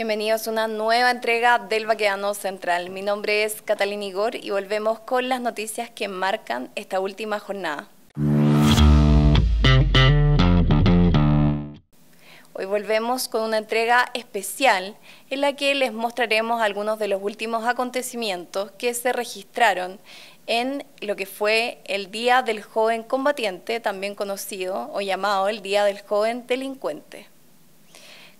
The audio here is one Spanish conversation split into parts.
Bienvenidos a una nueva entrega del Baqueano Central. Mi nombre es Catalina Igor y volvemos con las noticias que marcan esta última jornada. Hoy volvemos con una entrega especial en la que les mostraremos algunos de los últimos acontecimientos que se registraron en lo que fue el Día del Joven Combatiente, también conocido o llamado el Día del Joven Delincuente.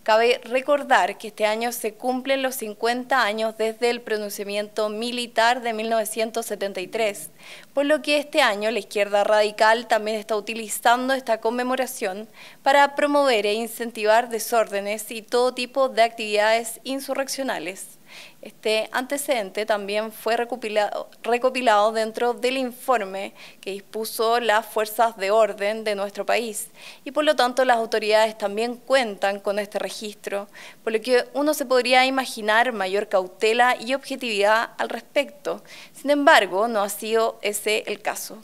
Cabe recordar que este año se cumplen los 50 años desde el pronunciamiento militar de 1973, por lo que este año la izquierda radical también está utilizando esta conmemoración para promover e incentivar desórdenes y todo tipo de actividades insurreccionales. Este antecedente también fue recopilado, dentro del informe que dispuso las fuerzas de orden de nuestro país y por lo tanto las autoridades también cuentan con este registro, por lo que uno se podría imaginar mayor cautela y objetividad al respecto. Sin embargo, no ha sido ese el caso.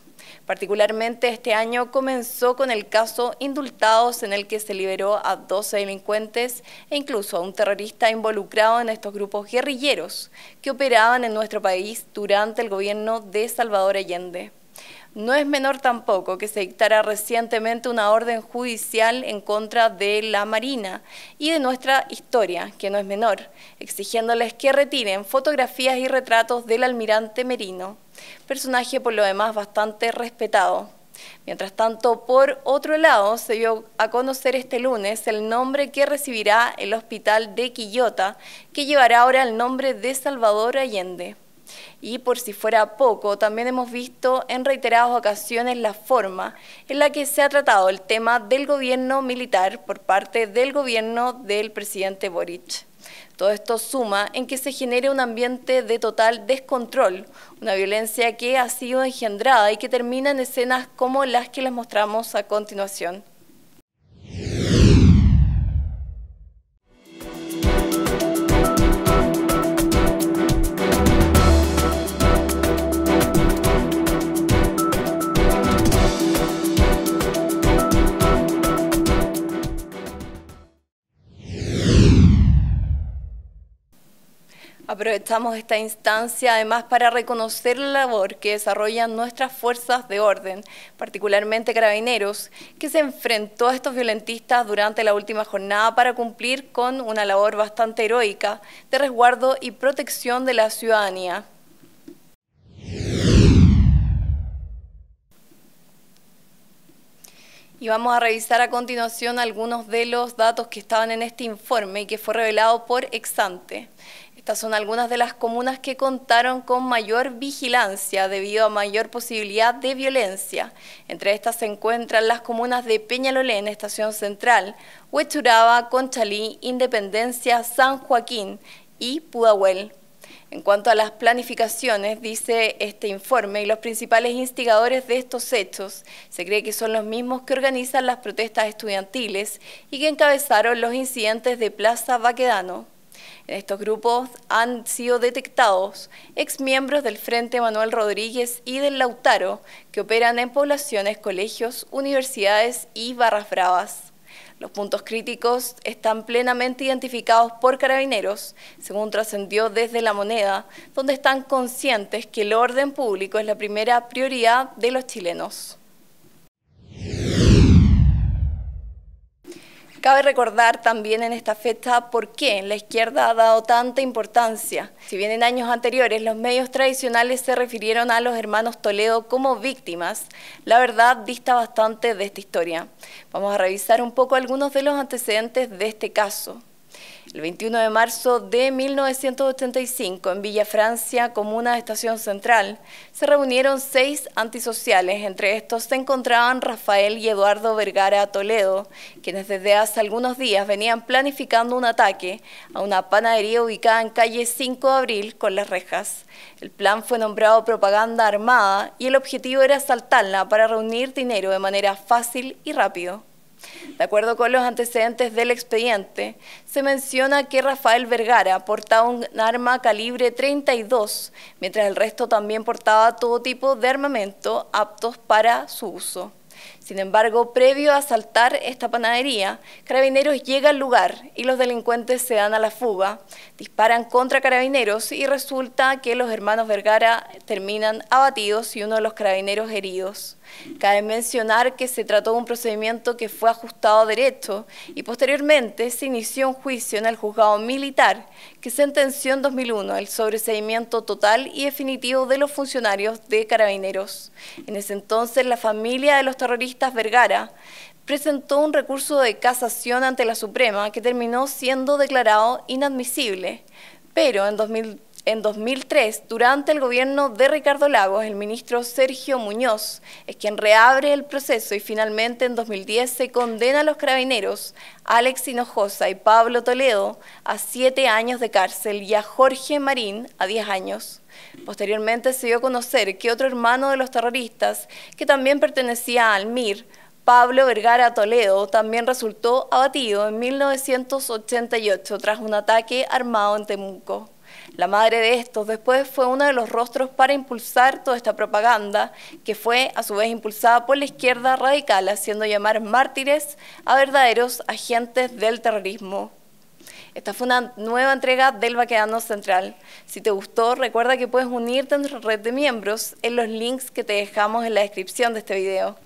Particularmente este año comenzó con el caso Indultados en el que se liberó a 12 delincuentes e incluso a un terrorista involucrado en estos grupos guerrilleros que operaban en nuestro país durante el gobierno de Salvador Allende. No es menor tampoco que se dictara recientemente una orden judicial en contra de la Marina y de nuestra historia, que no es menor, exigiéndoles que retiren fotografías y retratos del almirante Merino personaje por lo demás bastante respetado. Mientras tanto, por otro lado, se dio a conocer este lunes el nombre que recibirá el hospital de Quillota, que llevará ahora el nombre de Salvador Allende. Y por si fuera poco, también hemos visto en reiteradas ocasiones la forma en la que se ha tratado el tema del gobierno militar por parte del gobierno del presidente Boric. Todo esto suma en que se genere un ambiente de total descontrol, una violencia que ha sido engendrada y que termina en escenas como las que les mostramos a continuación. Aprovechamos esta instancia además para reconocer la labor que desarrollan nuestras fuerzas de orden, particularmente carabineros, que se enfrentó a estos violentistas durante la última jornada para cumplir con una labor bastante heroica de resguardo y protección de la ciudadanía. Y vamos a revisar a continuación algunos de los datos que estaban en este informe y que fue revelado por Exante. Estas son algunas de las comunas que contaron con mayor vigilancia debido a mayor posibilidad de violencia. Entre estas se encuentran las comunas de Peñalolén, Estación Central, Huechuraba, Conchalí, Independencia, San Joaquín y Pudahuel. En cuanto a las planificaciones, dice este informe, y los principales instigadores de estos hechos se cree que son los mismos que organizan las protestas estudiantiles y que encabezaron los incidentes de Plaza Baquedano. En estos grupos han sido detectados exmiembros del Frente Manuel Rodríguez y del Lautaro, que operan en poblaciones, colegios, universidades y barras bravas. Los puntos críticos están plenamente identificados por carabineros, según trascendió desde La Moneda, donde están conscientes que el orden público es la primera prioridad de los chilenos. Cabe recordar también en esta fecha por qué la izquierda ha dado tanta importancia. Si bien en años anteriores los medios tradicionales se refirieron a los hermanos Toledo como víctimas, la verdad dista bastante de esta historia. Vamos a revisar un poco algunos de los antecedentes de este caso. El 21 de marzo de 1985, en Villa Francia, comuna de Estación Central, se reunieron seis antisociales. Entre estos se encontraban Rafael y Eduardo Vergara Toledo, quienes desde hace algunos días venían planificando un ataque a una panadería ubicada en calle 5 de Abril con las rejas. El plan fue nombrado propaganda armada y el objetivo era asaltarla para reunir dinero de manera fácil y rápido. De acuerdo con los antecedentes del expediente, se menciona que Rafael Vergara portaba un arma calibre 32, mientras el resto también portaba todo tipo de armamento aptos para su uso. Sin embargo, previo a asaltar esta panadería, Carabineros llegan al lugar y los delincuentes se dan a la fuga, disparan contra Carabineros y resulta que los hermanos Vergara terminan abatidos y uno de los Carabineros heridos. Cabe mencionar que se trató de un procedimiento que fue ajustado a derecho y posteriormente se inició un juicio en el juzgado militar que sentenció en 2001 el sobreseimiento total y definitivo de los funcionarios de carabineros. En ese entonces la familia de los terroristas Vergara presentó un recurso de casación ante la Suprema que terminó siendo declarado inadmisible, pero en 2000 en 2003, durante el gobierno de Ricardo Lagos, el ministro Sergio Muñoz es quien reabre el proceso y finalmente en 2010 se condena a los carabineros Alex Hinojosa y Pablo Toledo a siete años de cárcel y a Jorge Marín a 10 años. Posteriormente se dio a conocer que otro hermano de los terroristas, que también pertenecía al MIR, Pablo Vergara Toledo también resultó abatido en 1988 tras un ataque armado en Temuco. La madre de estos después fue uno de los rostros para impulsar toda esta propaganda, que fue a su vez impulsada por la izquierda radical, haciendo llamar mártires a verdaderos agentes del terrorismo. Esta fue una nueva entrega del Baquedano Central. Si te gustó, recuerda que puedes unirte a nuestra red de miembros en los links que te dejamos en la descripción de este video.